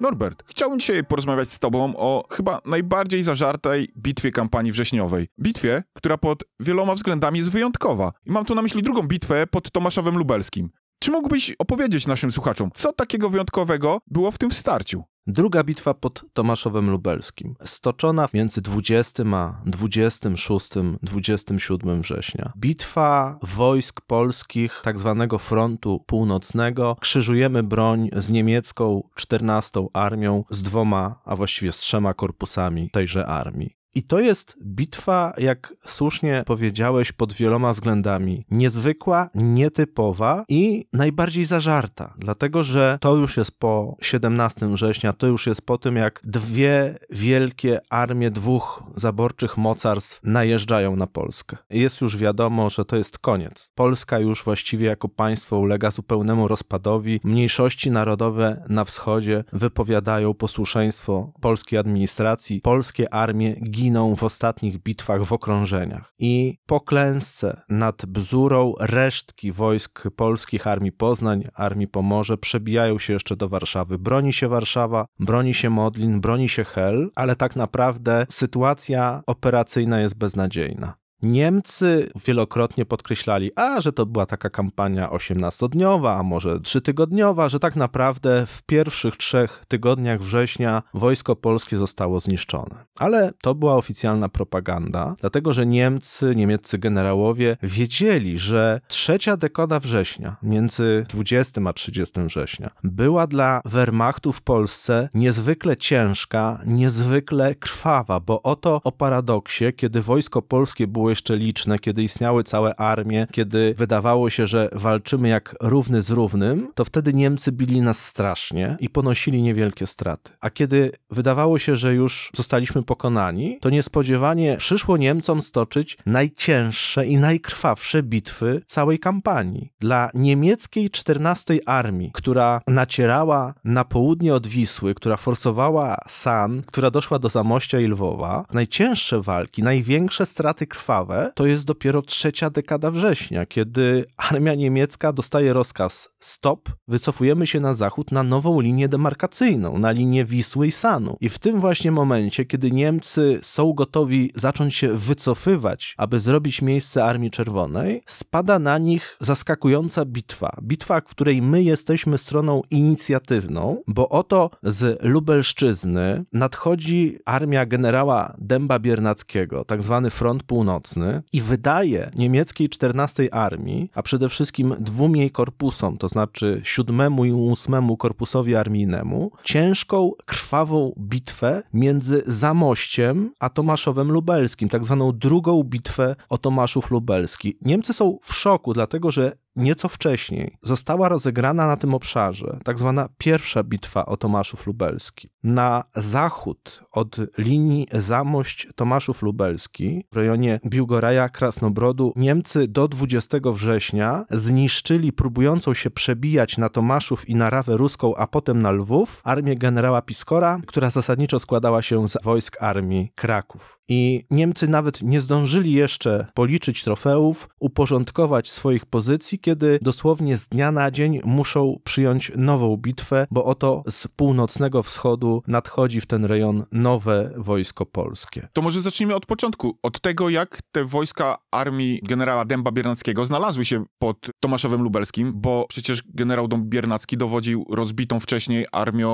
Norbert, chciałbym dzisiaj porozmawiać z Tobą o chyba najbardziej zażartej bitwie kampanii wrześniowej. Bitwie, która pod wieloma względami jest wyjątkowa. I mam tu na myśli drugą bitwę pod Tomaszowem Lubelskim. Czy mógłbyś opowiedzieć naszym słuchaczom, co takiego wyjątkowego było w tym starciu? Druga bitwa pod Tomaszowem Lubelskim, stoczona między 20 a 26, 27 września. Bitwa wojsk polskich tak zwanego frontu północnego. Krzyżujemy broń z niemiecką 14 armią, z dwoma, a właściwie z trzema korpusami tejże armii. I to jest bitwa, jak słusznie powiedziałeś, pod wieloma względami. Niezwykła, nietypowa i najbardziej zażarta, dlatego że to już jest po 17 września, to już jest po tym, jak dwie wielkie armie dwóch zaborczych mocarstw najeżdżają na Polskę. Jest już wiadomo, że to jest koniec. Polska już właściwie jako państwo ulega zupełnemu rozpadowi. Mniejszości narodowe na wschodzie wypowiadają posłuszeństwo polskiej administracji, polskie armie giną giną w ostatnich bitwach w okrążeniach. I po klęsce nad Bzurą resztki wojsk polskich Armii Poznań, Armii Pomorze przebijają się jeszcze do Warszawy. Broni się Warszawa, broni się Modlin, broni się Hel, ale tak naprawdę sytuacja operacyjna jest beznadziejna. Niemcy wielokrotnie podkreślali, a że to była taka kampania 18-dniowa, a może 3-tygodniowa, że tak naprawdę w pierwszych trzech tygodniach września wojsko polskie zostało zniszczone. Ale to była oficjalna propaganda, dlatego że Niemcy, niemieccy generałowie wiedzieli, że trzecia dekada września, między 20 a 30 września, była dla Wehrmachtu w Polsce niezwykle ciężka, niezwykle krwawa, bo oto o paradoksie, kiedy wojsko polskie było były jeszcze liczne, kiedy istniały całe armie, kiedy wydawało się, że walczymy jak równy z równym, to wtedy Niemcy bili nas strasznie i ponosili niewielkie straty. A kiedy wydawało się, że już zostaliśmy pokonani, to niespodziewanie przyszło Niemcom stoczyć najcięższe i najkrwawsze bitwy całej kampanii. Dla niemieckiej 14 Armii, która nacierała na południe od Wisły, która forsowała San, która doszła do Zamościa i Lwowa, najcięższe walki, największe straty krwawe, ciekawe, to jest dopiero trzecia dekada września, kiedy armia niemiecka dostaje rozkaz stop, wycofujemy się na zachód na nową linię demarkacyjną, na linię Wisły i Sanu. I w tym właśnie momencie, kiedy Niemcy są gotowi zacząć się wycofywać, aby zrobić miejsce Armii Czerwonej, spada na nich zaskakująca bitwa. Bitwa, w której my jesteśmy stroną inicjatywną, bo oto z Lubelszczyzny nadchodzi armia generała Dęba Biernackiego, tak zwany Front Północny, i wydaje niemieckiej 14 Armii, a przede wszystkim dwóm jej korpusom, to znaczy 7 i 8 Korpusowi Armijnemu, ciężką, krwawą bitwę między Zamościem a Tomaszowem Lubelskim, tak zwaną drugą bitwę o Tomaszów Lubelski. Niemcy są w szoku, dlatego że nieco wcześniej została rozegrana na tym obszarze tak zwana pierwsza bitwa o Tomaszów Lubelski. Na zachód od linii Zamość Tomaszów Lubelski w rejonie Biłgoraja Krasnobrodu Niemcy do 20 września zniszczyli próbującą się przebijać na Tomaszów i na Rawę Ruską, a potem na Lwów armię generała Piskora, która zasadniczo składała się z wojsk armii Kraków. I Niemcy nawet nie zdążyli jeszcze policzyć trofeów, uporządkować swoich pozycji, kiedy dosłownie z dnia na dzień muszą przyjąć nową bitwę, bo oto z północnego wschodu nadchodzi w ten rejon nowe wojsko polskie. To może zacznijmy od początku, od tego jak te wojska armii generała Dęba Biernackiego znalazły się pod Tomaszowem Lubelskim, bo przecież generał Dąb Biernacki dowodził rozbitą wcześniej armią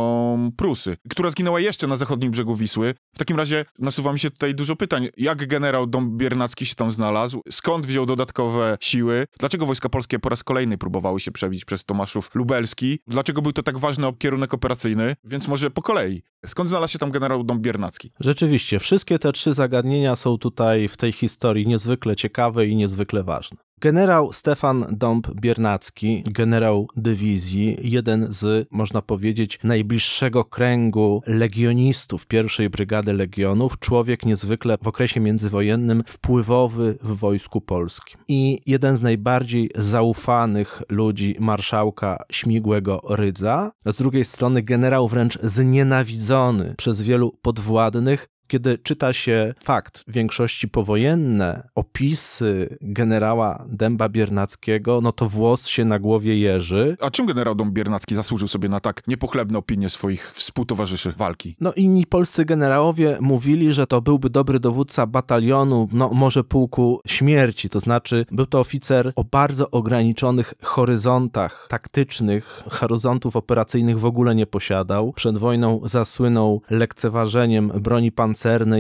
Prusy, która zginęła jeszcze na zachodnim brzegu Wisły. W takim razie nasuwa mi się tutaj dużo dużo pytań. Jak generał Dąbiernacki się tam znalazł? Skąd wziął dodatkowe siły? Dlaczego wojska polskie po raz kolejny próbowały się przebić przez Tomaszów Lubelski? Dlaczego był to tak ważny kierunek operacyjny? Więc może po kolei. Skąd znalazł się tam generał Dąbiernacki? Rzeczywiście, wszystkie te trzy zagadnienia są tutaj w tej historii niezwykle ciekawe i niezwykle ważne. Generał Stefan Dąb-Biernacki, generał dywizji, jeden z, można powiedzieć, najbliższego kręgu legionistów pierwszej brygady legionów, człowiek niezwykle w okresie międzywojennym wpływowy w wojsku polskim i jeden z najbardziej zaufanych ludzi marszałka Śmigłego Rydza, z drugiej strony generał wręcz znienawidzony przez wielu podwładnych, kiedy czyta się fakt większości powojenne, opisy generała Dęba Biernackiego, no to włos się na głowie jeży. A czym generał Dąb Biernacki zasłużył sobie na tak niepochlebne opinie swoich współtowarzyszy walki? No inni polscy generałowie mówili, że to byłby dobry dowódca batalionu, no może pułku śmierci, to znaczy był to oficer o bardzo ograniczonych horyzontach taktycznych, horyzontów operacyjnych w ogóle nie posiadał. Przed wojną zasłynął lekceważeniem broni pan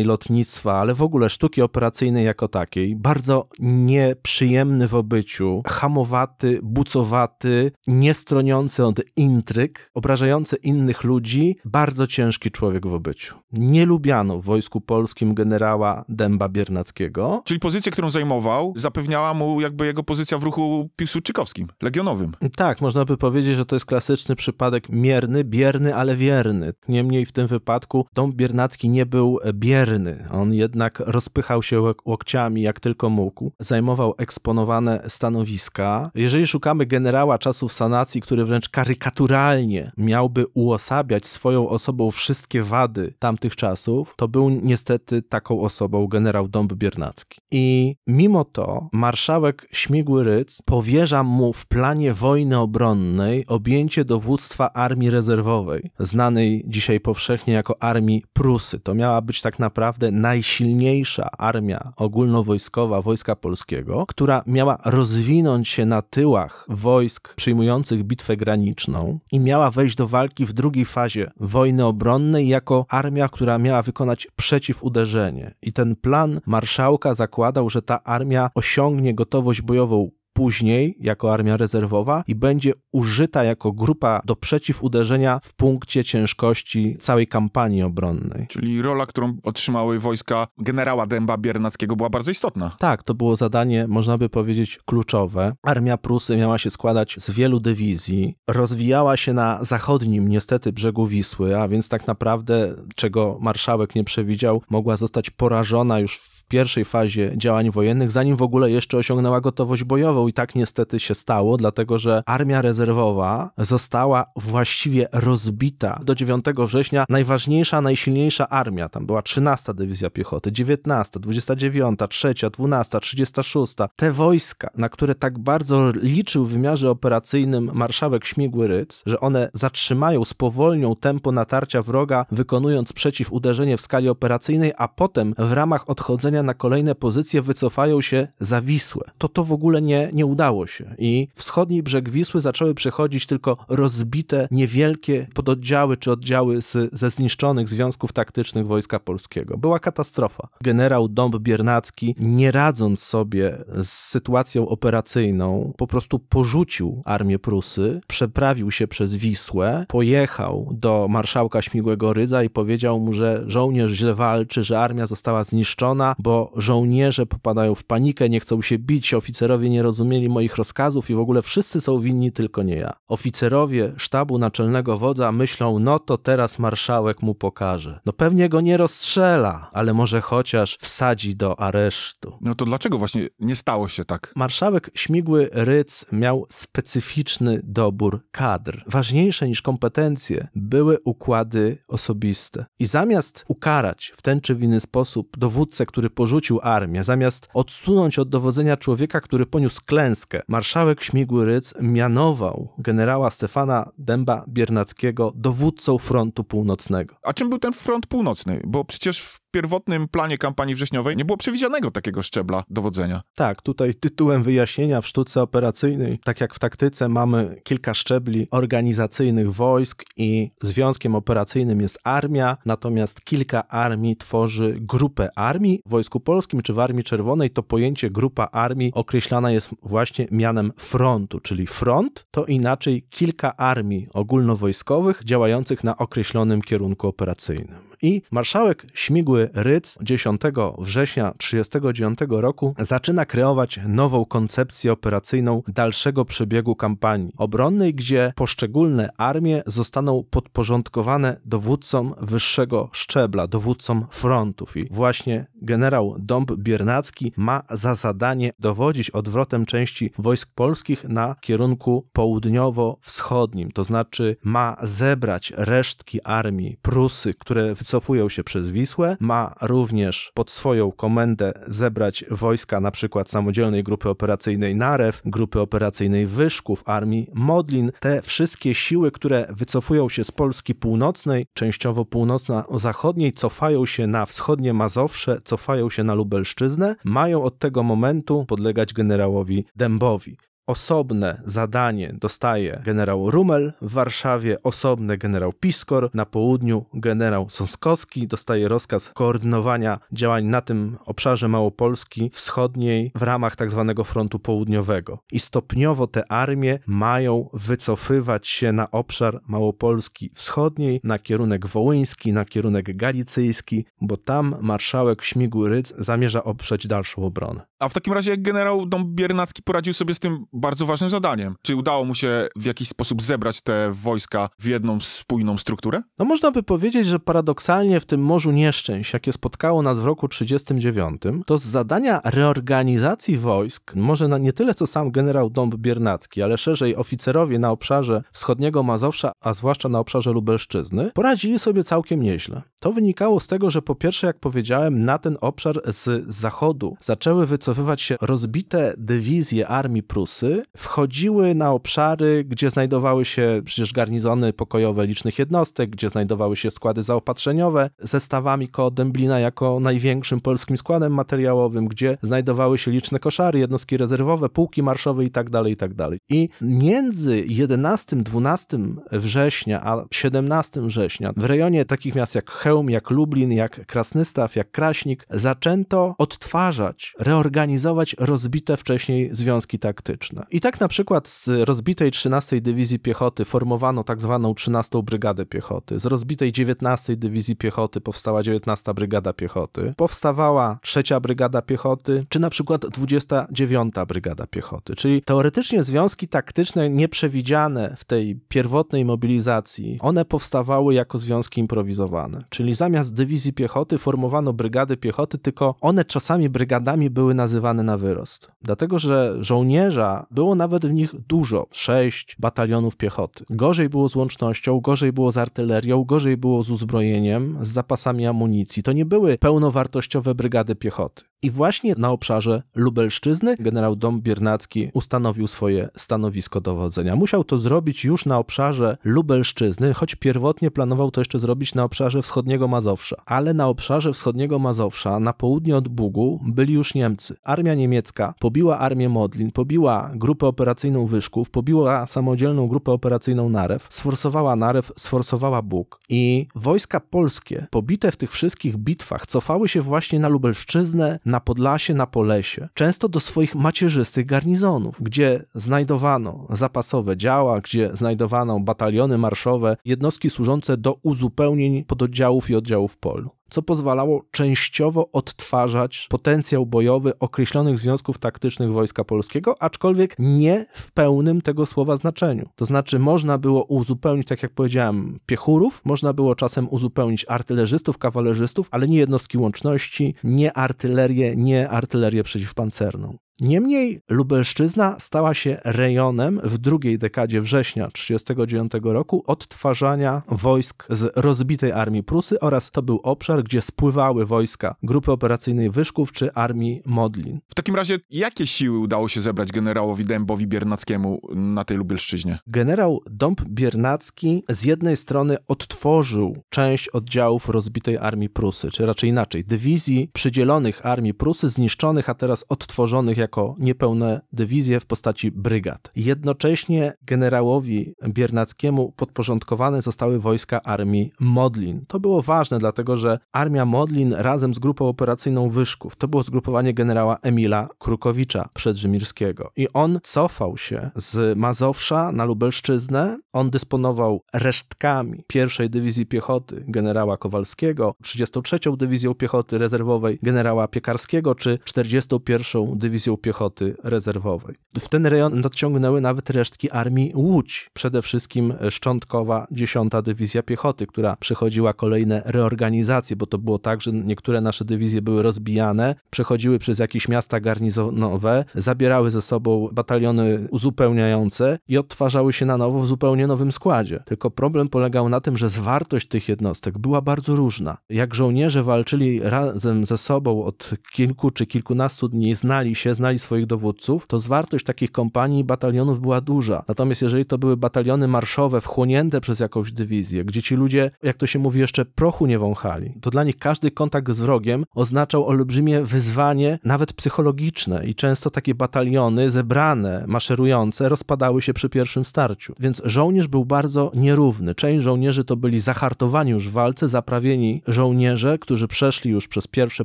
lotnictwa, ale w ogóle sztuki operacyjnej jako takiej, bardzo nieprzyjemny w obyciu, hamowaty, bucowaty, niestroniący od intryg, obrażający innych ludzi, bardzo ciężki człowiek w obyciu. Nie lubiano w Wojsku Polskim generała Dęba Biernackiego. Czyli pozycję, którą zajmował, zapewniała mu jakby jego pozycja w ruchu piłsudczykowskim, legionowym. Tak, można by powiedzieć, że to jest klasyczny przypadek mierny, bierny, ale wierny. Niemniej w tym wypadku Dąb Biernacki nie był bierny. On jednak rozpychał się łokciami jak tylko mógł, zajmował eksponowane stanowiska. Jeżeli szukamy generała czasów sanacji, który wręcz karykaturalnie miałby uosabiać swoją osobą wszystkie wady tamtych czasów, to był niestety taką osobą generał Dąb Biernacki. I mimo to marszałek Śmigły Rydz powierza mu w planie wojny obronnej objęcie dowództwa Armii Rezerwowej, znanej dzisiaj powszechnie jako Armii Prusy. To miała być być tak naprawdę najsilniejsza armia ogólnowojskowa Wojska Polskiego, która miała rozwinąć się na tyłach wojsk przyjmujących bitwę graniczną i miała wejść do walki w drugiej fazie wojny obronnej jako armia, która miała wykonać przeciwuderzenie. I ten plan marszałka zakładał, że ta armia osiągnie gotowość bojową później jako armia rezerwowa i będzie użyta jako grupa do przeciwuderzenia w punkcie ciężkości całej kampanii obronnej. Czyli rola, którą otrzymały wojska generała Dęba Biernackiego była bardzo istotna. Tak, to było zadanie, można by powiedzieć, kluczowe. Armia Prusy miała się składać z wielu dywizji, rozwijała się na zachodnim niestety brzegu Wisły, a więc tak naprawdę, czego marszałek nie przewidział, mogła zostać porażona już w pierwszej fazie działań wojennych, zanim w ogóle jeszcze osiągnęła gotowość bojową. I tak niestety się stało, dlatego że armia rezerwowa została właściwie rozbita do 9 września. Najważniejsza, najsilniejsza armia, tam była 13 Dywizja Piechoty, 19, 29, 3, 12, 36. Te wojska, na które tak bardzo liczył w wymiarze operacyjnym marszałek Śmigły Ryc, że one zatrzymają, spowolnią tempo natarcia wroga, wykonując przeciwuderzenie w skali operacyjnej, a potem w ramach odchodzenia na kolejne pozycje wycofają się za Wisłę. To to w ogóle nie, nie udało się i wschodni brzeg Wisły zaczęły przechodzić tylko rozbite, niewielkie pododdziały czy oddziały z, ze zniszczonych związków taktycznych Wojska Polskiego. Była katastrofa. Generał Dąb Biernacki, nie radząc sobie z sytuacją operacyjną, po prostu porzucił armię Prusy, przeprawił się przez Wisłę, pojechał do marszałka Śmigłego Rydza i powiedział mu, że żołnierz źle walczy, że armia została zniszczona, bo żołnierze popadają w panikę, nie chcą się bić, oficerowie nie rozumieli moich rozkazów i w ogóle wszyscy są winni, tylko nie ja. Oficerowie sztabu naczelnego wodza myślą, no to teraz marszałek mu pokaże. No pewnie go nie rozstrzela, ale może chociaż wsadzi do aresztu. No to dlaczego właśnie nie stało się tak? Marszałek Śmigły Ryc miał specyficzny dobór kadr. Ważniejsze niż kompetencje były układy osobiste. I zamiast ukarać w ten czy w inny sposób dowódcę, który porzucił armię. Zamiast odsunąć od dowodzenia człowieka, który poniósł klęskę, marszałek Śmigły-Rydz mianował generała Stefana Dęba Biernackiego dowódcą frontu północnego. A czym był ten front północny? Bo przecież w pierwotnym planie kampanii wrześniowej nie było przewidzianego takiego szczebla dowodzenia. Tak, tutaj tytułem wyjaśnienia w sztuce operacyjnej, tak jak w taktyce mamy kilka szczebli organizacyjnych wojsk i związkiem operacyjnym jest armia, natomiast kilka armii tworzy grupę armii. W Wojsku Polskim czy w Armii Czerwonej to pojęcie grupa armii określana jest właśnie mianem frontu, czyli front to inaczej kilka armii ogólnowojskowych działających na określonym kierunku operacyjnym. I marszałek Śmigły Rydz 10 września 1939 roku zaczyna kreować nową koncepcję operacyjną dalszego przebiegu kampanii obronnej, gdzie poszczególne armie zostaną podporządkowane dowódcom wyższego szczebla, dowódcom frontów. I właśnie generał Dąb Biernacki ma za zadanie dowodzić odwrotem części wojsk polskich na kierunku południowo-wschodnim, to znaczy ma zebrać resztki armii Prusy, które wycofują się przez Wisłę, ma ma również pod swoją komendę zebrać wojska np. samodzielnej grupy operacyjnej Narew, grupy operacyjnej Wyszków, armii Modlin. Te wszystkie siły, które wycofują się z Polski północnej, częściowo północno-zachodniej, cofają się na wschodnie Mazowsze, cofają się na Lubelszczyznę, mają od tego momentu podlegać generałowi Dębowi. Osobne zadanie dostaje generał Rumel w Warszawie, osobne generał Piskor, na południu generał Sąskowski dostaje rozkaz koordynowania działań na tym obszarze Małopolski wschodniej w ramach tzw. Tak frontu południowego. I stopniowo te armie mają wycofywać się na obszar Małopolski wschodniej, na kierunek wołyński, na kierunek galicyjski, bo tam marszałek Rydz zamierza oprzeć dalszą obronę. A w takim razie jak generał Dom Biernacki poradził sobie z tym bardzo ważnym zadaniem? Czy udało mu się w jakiś sposób zebrać te wojska w jedną spójną strukturę? No można by powiedzieć, że paradoksalnie w tym morzu nieszczęść, jakie spotkało nas w roku 1939, to z zadania reorganizacji wojsk może nie tyle co sam generał Dąb Biernacki, ale szerzej oficerowie na obszarze wschodniego Mazowsza, a zwłaszcza na obszarze Lubelszczyzny, poradzili sobie całkiem nieźle. To wynikało z tego, że po pierwsze, jak powiedziałem, na ten obszar z zachodu zaczęły wycofać wycofywać się, rozbite dywizje armii Prusy wchodziły na obszary, gdzie znajdowały się przecież garnizony pokojowe licznych jednostek, gdzie znajdowały się składy zaopatrzeniowe ze stawami koło Dęblina jako największym polskim składem materiałowym, gdzie znajdowały się liczne koszary, jednostki rezerwowe, pułki marszowe itd. Tak itd. Tak I między 11-12 września a 17 września w rejonie takich miast jak Chełm, jak Lublin, jak Krasnystaw, jak Kraśnik zaczęto odtwarzać, reorganizować organizować rozbite wcześniej związki taktyczne. I tak na przykład z rozbitej 13 Dywizji Piechoty formowano tak zwaną 13 Brygadę Piechoty, z rozbitej 19 Dywizji Piechoty powstała 19 Brygada Piechoty, powstawała 3 Brygada Piechoty, czy na przykład 29 Brygada Piechoty. Czyli teoretycznie związki taktyczne nieprzewidziane w tej pierwotnej mobilizacji, one powstawały jako związki improwizowane. Czyli zamiast Dywizji Piechoty formowano Brygady Piechoty, tylko one czasami brygadami były na nazywane na wyrost. Dlatego, że żołnierza było nawet w nich dużo, sześć batalionów piechoty. Gorzej było z łącznością, gorzej było z artylerią, gorzej było z uzbrojeniem, z zapasami amunicji. To nie były pełnowartościowe brygady piechoty. I właśnie na obszarze Lubelszczyzny generał Dom Biernacki ustanowił swoje stanowisko dowodzenia. Musiał to zrobić już na obszarze Lubelszczyzny, choć pierwotnie planował to jeszcze zrobić na obszarze wschodniego Mazowsza. Ale na obszarze wschodniego Mazowsza, na południe od Bugu, byli już Niemcy. Armia niemiecka pobiła armię Modlin, pobiła grupę operacyjną Wyszków, pobiła samodzielną grupę operacyjną Narew, sforsowała Narew, sforsowała Bóg. I wojska polskie, pobite w tych wszystkich bitwach, cofały się właśnie na Lubelszczyznę, na Podlasie, na Polesie, często do swoich macierzystych garnizonów, gdzie znajdowano zapasowe działa, gdzie znajdowano bataliony marszowe, jednostki służące do uzupełnień pododdziałów i oddziałów polu co pozwalało częściowo odtwarzać potencjał bojowy określonych związków taktycznych Wojska Polskiego, aczkolwiek nie w pełnym tego słowa znaczeniu. To znaczy, można było uzupełnić, tak jak powiedziałem, piechurów, można było czasem uzupełnić artylerzystów, kawalerzystów, ale nie jednostki łączności, nie artylerię, nie artylerię przeciwpancerną. Niemniej Lubelszczyzna stała się rejonem w drugiej dekadzie września 1939 roku odtwarzania wojsk z rozbitej armii Prusy oraz to był obszar, gdzie spływały wojska Grupy Operacyjnej Wyszków czy Armii Modlin. W takim razie jakie siły udało się zebrać generałowi Dębowi Biernackiemu na tej Lubelszczyźnie? Generał Dąb Biernacki z jednej strony odtworzył część oddziałów rozbitej armii Prusy, czy raczej inaczej dywizji przydzielonych armii Prusy, zniszczonych, a teraz odtworzonych jak jako niepełne dywizje w postaci brygad. Jednocześnie generałowi Biernackiemu podporządkowane zostały wojska armii Modlin. To było ważne, dlatego że armia Modlin razem z grupą operacyjną Wyszków, to było zgrupowanie generała Emila Krukowicza przedrzymirskiego i on cofał się z Mazowsza na Lubelszczyznę, on dysponował resztkami pierwszej dywizji piechoty generała Kowalskiego, 33 dywizją piechoty rezerwowej generała Piekarskiego czy 41 dywizją Piechoty Rezerwowej. W ten rejon nadciągnęły nawet resztki armii Łódź, przede wszystkim szczątkowa 10 Dywizja Piechoty, która przechodziła kolejne reorganizacje, bo to było tak, że niektóre nasze dywizje były rozbijane, przechodziły przez jakieś miasta garnizonowe, zabierały ze sobą bataliony uzupełniające i odtwarzały się na nowo w zupełnie nowym składzie. Tylko problem polegał na tym, że zwartość tych jednostek była bardzo różna. Jak żołnierze walczyli razem ze sobą od kilku czy kilkunastu dni, znali się, znali znali swoich dowódców, to zwartość takich kompanii i batalionów była duża. Natomiast jeżeli to były bataliony marszowe wchłonięte przez jakąś dywizję, gdzie ci ludzie, jak to się mówi, jeszcze prochu nie wąchali, to dla nich każdy kontakt z wrogiem oznaczał olbrzymie wyzwanie, nawet psychologiczne i często takie bataliony zebrane, maszerujące, rozpadały się przy pierwszym starciu. Więc żołnierz był bardzo nierówny. Część żołnierzy to byli zahartowani już w walce, zaprawieni żołnierze, którzy przeszli już przez pierwsze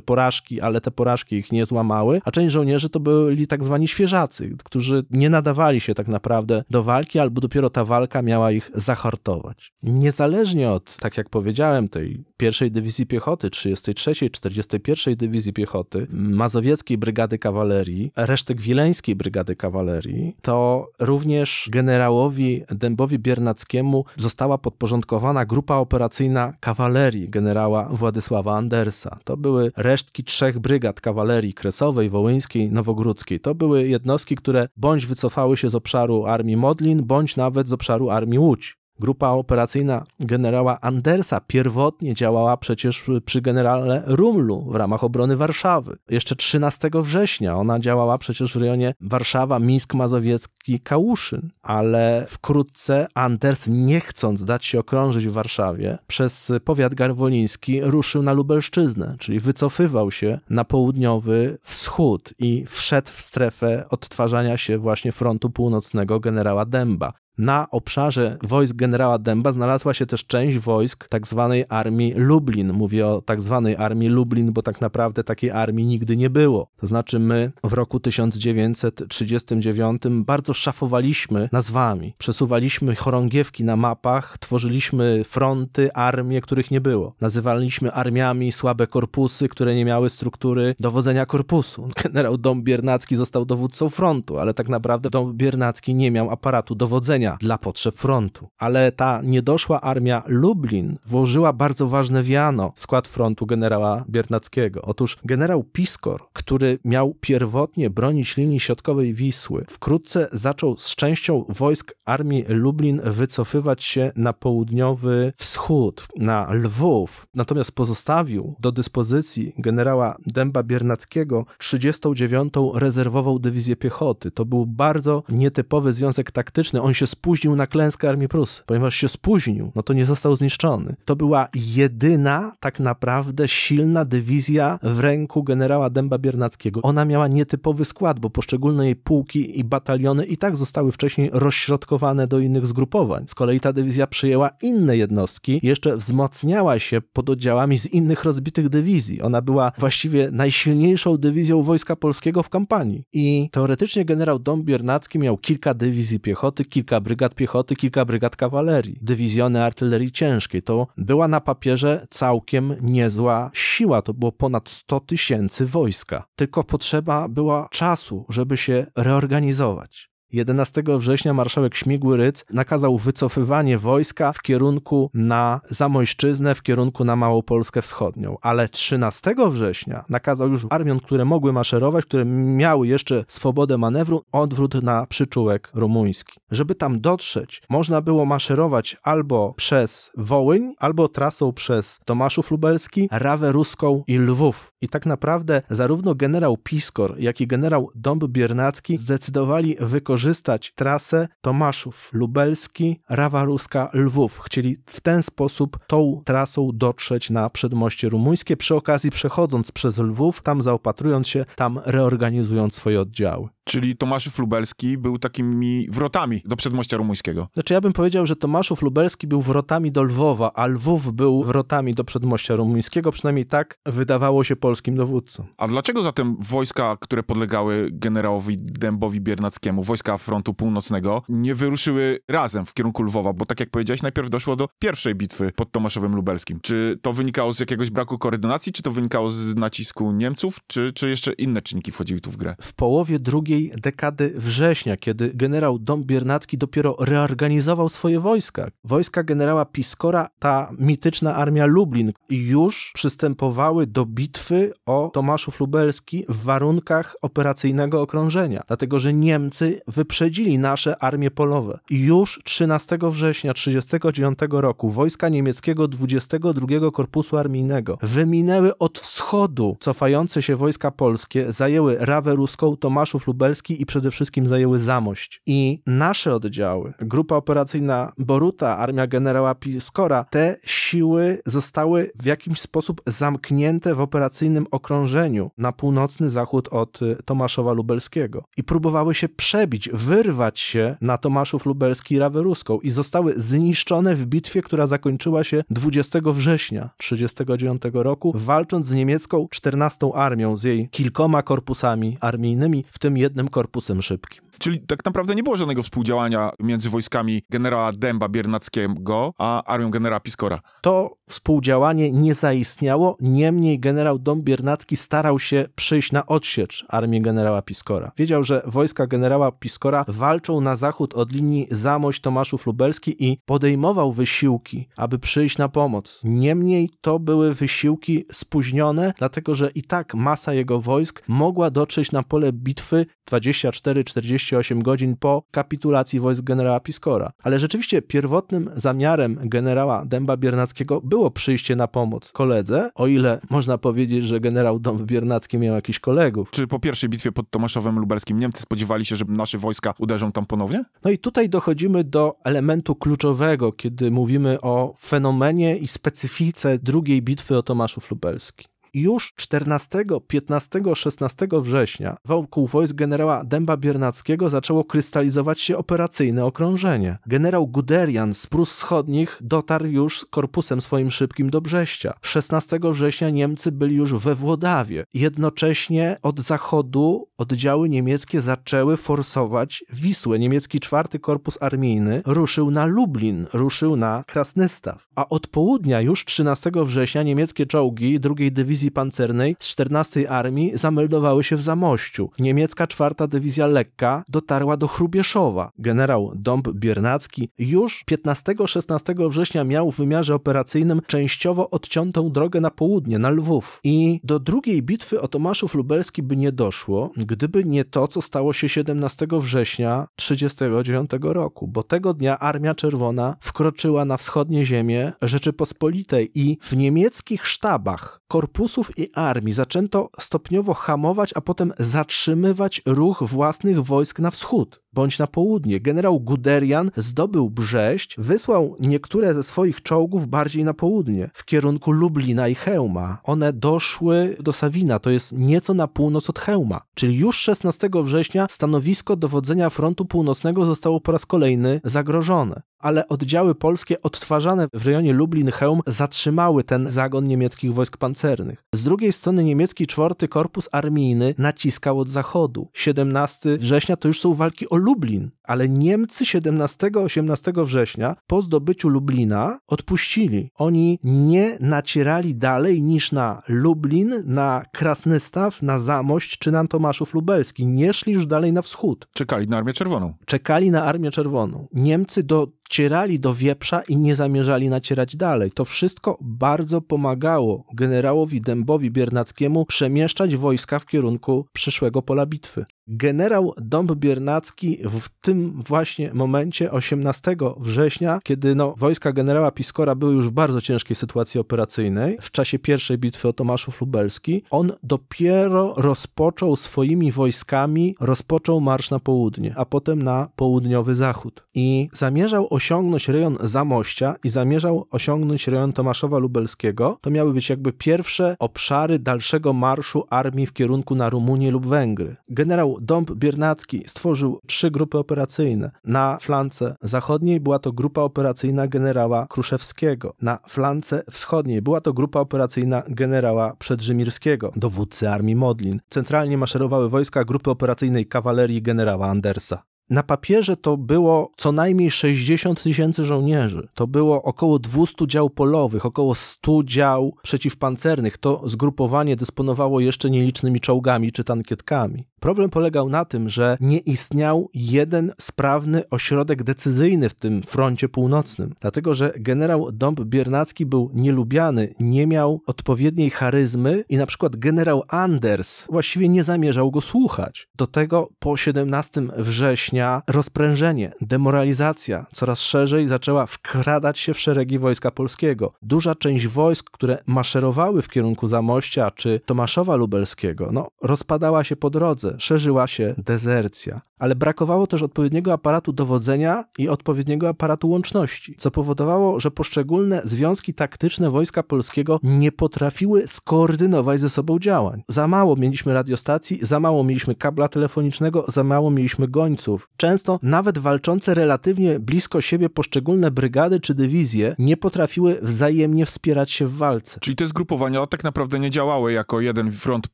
porażki, ale te porażki ich nie złamały, a część żołnierzy to były byli tak zwani świeżacy, którzy nie nadawali się tak naprawdę do walki, albo dopiero ta walka miała ich zahartować. Niezależnie od, tak jak powiedziałem, tej pierwszej dywizji piechoty, 33, 41 dywizji piechoty, Mazowieckiej Brygady Kawalerii, resztek Wileńskiej Brygady Kawalerii, to również generałowi Dębowi Biernackiemu została podporządkowana grupa operacyjna kawalerii generała Władysława Andersa. To były resztki trzech brygad kawalerii kresowej, wołyńskiej, nowogórskiej, to były jednostki, które bądź wycofały się z obszaru armii Modlin, bądź nawet z obszaru armii Łódź. Grupa operacyjna generała Andersa pierwotnie działała przecież przy generale Rumlu w ramach obrony Warszawy. Jeszcze 13 września ona działała przecież w rejonie Warszawa, Mińsk, Mazowiecki, Kałuszyn, ale wkrótce Anders, nie chcąc dać się okrążyć w Warszawie, przez powiat garwoliński ruszył na Lubelszczyznę, czyli wycofywał się na południowy wschód i wszedł w strefę odtwarzania się właśnie frontu północnego generała Dęba. Na obszarze wojsk generała Dęba znalazła się też część wojsk tak zwanej armii Lublin. Mówię o tak zwanej armii Lublin, bo tak naprawdę takiej armii nigdy nie było. To znaczy my w roku 1939 bardzo szafowaliśmy nazwami. Przesuwaliśmy chorągiewki na mapach, tworzyliśmy fronty, armie, których nie było. Nazywaliśmy armiami słabe korpusy, które nie miały struktury dowodzenia korpusu. Generał Biernacki został dowódcą frontu, ale tak naprawdę Biernacki nie miał aparatu dowodzenia dla potrzeb frontu. Ale ta niedoszła armia Lublin włożyła bardzo ważne wiano w skład frontu generała Biernackiego. Otóż generał Piskor, który miał pierwotnie bronić linii środkowej Wisły, wkrótce zaczął z częścią wojsk armii Lublin wycofywać się na południowy wschód, na Lwów. Natomiast pozostawił do dyspozycji generała Dęba Biernackiego 39. rezerwową dywizję piechoty. To był bardzo nietypowy związek taktyczny. On się spóźnił na klęskę Armii Prus. Ponieważ się spóźnił, no to nie został zniszczony. To była jedyna tak naprawdę silna dywizja w ręku generała Dęba Biernackiego. Ona miała nietypowy skład, bo poszczególne jej pułki i bataliony i tak zostały wcześniej rozśrodkowane do innych zgrupowań. Z kolei ta dywizja przyjęła inne jednostki, jeszcze wzmacniała się pod oddziałami z innych rozbitych dywizji. Ona była właściwie najsilniejszą dywizją Wojska Polskiego w kampanii. I teoretycznie generał Dąb Biernacki miał kilka dywizji piechoty, kilka brygad piechoty, kilka brygad kawalerii, dywizjony artylerii ciężkiej. To była na papierze całkiem niezła siła. To było ponad 100 tysięcy wojska. Tylko potrzeba była czasu, żeby się reorganizować. 11 września marszałek Śmigły-Rydz nakazał wycofywanie wojska w kierunku na Zamojszczyznę, w kierunku na Małopolskę Wschodnią, ale 13 września nakazał już armion, które mogły maszerować, które miały jeszcze swobodę manewru, odwrót na przyczółek rumuński. Żeby tam dotrzeć, można było maszerować albo przez Wołyń, albo trasą przez Tomaszów Lubelski, Rawę Ruską i Lwów. I tak naprawdę zarówno generał Piskor, jak i generał Dąb Biernacki zdecydowali wykorzystać wykorzystać trasę Tomaszów, Lubelski, Rawa Ruska, Lwów. Chcieli w ten sposób tą trasą dotrzeć na przedmoście rumuńskie, przy okazji przechodząc przez Lwów, tam zaopatrując się, tam reorganizując swoje oddziały. Czyli Tomaszów Lubelski był takimi wrotami do przedmościa rumuńskiego. Znaczy ja bym powiedział, że Tomaszów Lubelski był wrotami do Lwowa, a Lwów był wrotami do przedmościa rumuńskiego, przynajmniej tak wydawało się polskim dowódcom. A dlaczego zatem wojska, które podlegały generałowi Dębowi Biernackiemu, wojska frontu północnego, nie wyruszyły razem w kierunku Lwowa? Bo tak jak powiedziałeś, najpierw doszło do pierwszej bitwy pod Tomaszowem Lubelskim. Czy to wynikało z jakiegoś braku koordynacji, czy to wynikało z nacisku Niemców, czy, czy jeszcze inne czynniki wchodziły tu w grę? W połowie drugiej drugiej dekady września, kiedy generał Dom Biernacki dopiero reorganizował swoje wojska. Wojska generała Piskora, ta mityczna armia Lublin, już przystępowały do bitwy o Tomaszów Lubelski w warunkach operacyjnego okrążenia, dlatego że Niemcy wyprzedzili nasze armie polowe. Już 13 września 1939 roku wojska niemieckiego 22 Korpusu Armijnego wyminęły od wschodu cofające się wojska polskie, zajęły Rawę Ruską, Tomaszów Lubelski, lubelski i przede wszystkim zajęły Zamość. I nasze oddziały, grupa operacyjna Boruta, armia generała Piskora, te siły zostały w jakiś sposób zamknięte w operacyjnym okrążeniu na północny zachód od y, Tomaszowa Lubelskiego. I próbowały się przebić, wyrwać się na Tomaszów Lubelski i Rawę Ruską i zostały zniszczone w bitwie, która zakończyła się 20 września 1939 roku, walcząc z niemiecką 14 armią, z jej kilkoma korpusami armijnymi, w tym jednym jednym korpusem szybkim. Czyli tak naprawdę nie było żadnego współdziałania między wojskami generała Dęba Biernackiego a armią generała Piskora. To współdziałanie nie zaistniało, niemniej generał Dąb Biernacki starał się przyjść na odsiecz armii generała Piskora. Wiedział, że wojska generała Piskora walczą na zachód od linii Zamość-Tomaszów-Lubelski i podejmował wysiłki, aby przyjść na pomoc. Niemniej to były wysiłki spóźnione, dlatego że i tak masa jego wojsk mogła dotrzeć na pole bitwy 24-40 28 godzin po kapitulacji wojsk generała Piskora. Ale rzeczywiście pierwotnym zamiarem generała Dęba Biernackiego było przyjście na pomoc koledze, o ile można powiedzieć, że generał Dąb Biernacki miał jakiś kolegów. Czy po pierwszej bitwie pod Tomaszowem Lubelskim Niemcy spodziewali się, że nasze wojska uderzą tam ponownie? No i tutaj dochodzimy do elementu kluczowego, kiedy mówimy o fenomenie i specyfice drugiej bitwy o Tomaszów Lubelski. Już 14, 15, 16 września wokół wojsk generała Dęba Biernackiego zaczęło krystalizować się operacyjne okrążenie. Generał Guderian z Prus Wschodnich dotarł już korpusem swoim szybkim do Brześcia. 16 września Niemcy byli już we Włodawie. Jednocześnie od zachodu oddziały niemieckie zaczęły forsować Wisłę. Niemiecki czwarty korpus armijny ruszył na Lublin, ruszył na Krasnystaw. A od południa już 13 września niemieckie czołgi drugiej dywizji Dywizji Pancernej z 14 Armii zameldowały się w Zamościu. Niemiecka 4 Dywizja Lekka dotarła do Chrubieszowa. Generał Dąb Biernacki już 15-16 września miał w wymiarze operacyjnym częściowo odciętą drogę na południe, na Lwów. I do drugiej bitwy o Tomaszów Lubelski by nie doszło, gdyby nie to, co stało się 17 września 1939 roku, bo tego dnia Armia Czerwona wkroczyła na wschodnie ziemie Rzeczypospolitej i w niemieckich sztabach korpusu i armii zaczęto stopniowo hamować, a potem zatrzymywać ruch własnych wojsk na wschód bądź na południe. Generał Guderian zdobył Brześć, wysłał niektóre ze swoich czołgów bardziej na południe, w kierunku Lublina i Hełma. One doszły do Sawina, to jest nieco na północ od Hełma. Czyli już 16 września stanowisko dowodzenia frontu północnego zostało po raz kolejny zagrożone. Ale oddziały polskie odtwarzane w rejonie lublin hełm zatrzymały ten zagon niemieckich wojsk pancernych. Z drugiej strony niemiecki czwarty korpus armijny naciskał od zachodu. 17 września to już są walki o Lublin, ale Niemcy 17-18 września po zdobyciu Lublina odpuścili. Oni nie nacierali dalej niż na Lublin, na Krasnystaw, na Zamość czy na Tomaszów Lubelski. Nie szli już dalej na wschód. Czekali na Armię Czerwoną. Czekali na Armię Czerwoną. Niemcy docierali do Wieprza i nie zamierzali nacierać dalej. To wszystko bardzo pomagało generałowi Dębowi Biernackiemu przemieszczać wojska w kierunku przyszłego pola bitwy. Generał Dąb Biernacki w tym właśnie momencie, 18 września, kiedy no, wojska generała Piskora były już w bardzo ciężkiej sytuacji operacyjnej, w czasie pierwszej bitwy o Tomaszów Lubelski, on dopiero rozpoczął swoimi wojskami, rozpoczął marsz na południe, a potem na południowy zachód. I zamierzał osiągnąć rejon Zamościa i zamierzał osiągnąć rejon Tomaszowa Lubelskiego. To miały być jakby pierwsze obszary dalszego marszu armii w kierunku na Rumunię lub Węgry. Generał Dąb Biernacki stworzył trzy trzy grupy operacyjne. Na flance zachodniej była to grupa operacyjna generała Kruszewskiego. Na flance wschodniej była to grupa operacyjna generała Przedrzymirskiego, dowódcy armii Modlin. Centralnie maszerowały wojska grupy operacyjnej kawalerii generała Andersa. Na papierze to było co najmniej 60 tysięcy żołnierzy. To było około 200 dział polowych, około 100 dział przeciwpancernych. To zgrupowanie dysponowało jeszcze nielicznymi czołgami czy tankietkami. Problem polegał na tym, że nie istniał jeden sprawny ośrodek decyzyjny w tym froncie północnym, dlatego że generał Dąb Biernacki był nielubiany, nie miał odpowiedniej charyzmy i na przykład generał Anders właściwie nie zamierzał go słuchać. Do tego po 17 września rozprężenie, demoralizacja coraz szerzej zaczęła wkradać się w szeregi Wojska Polskiego. Duża część wojsk, które maszerowały w kierunku Zamościa czy Tomaszowa Lubelskiego, no, rozpadała się po drodze szerzyła się dezercja, ale brakowało też odpowiedniego aparatu dowodzenia i odpowiedniego aparatu łączności, co powodowało, że poszczególne związki taktyczne wojska polskiego nie potrafiły skoordynować ze sobą działań. Za mało mieliśmy radiostacji, za mało mieliśmy kabla telefonicznego, za mało mieliśmy gońców. Często nawet walczące relatywnie blisko siebie poszczególne brygady czy dywizje nie potrafiły wzajemnie wspierać się w walce. Czyli te zgrupowania tak naprawdę nie działały jako jeden front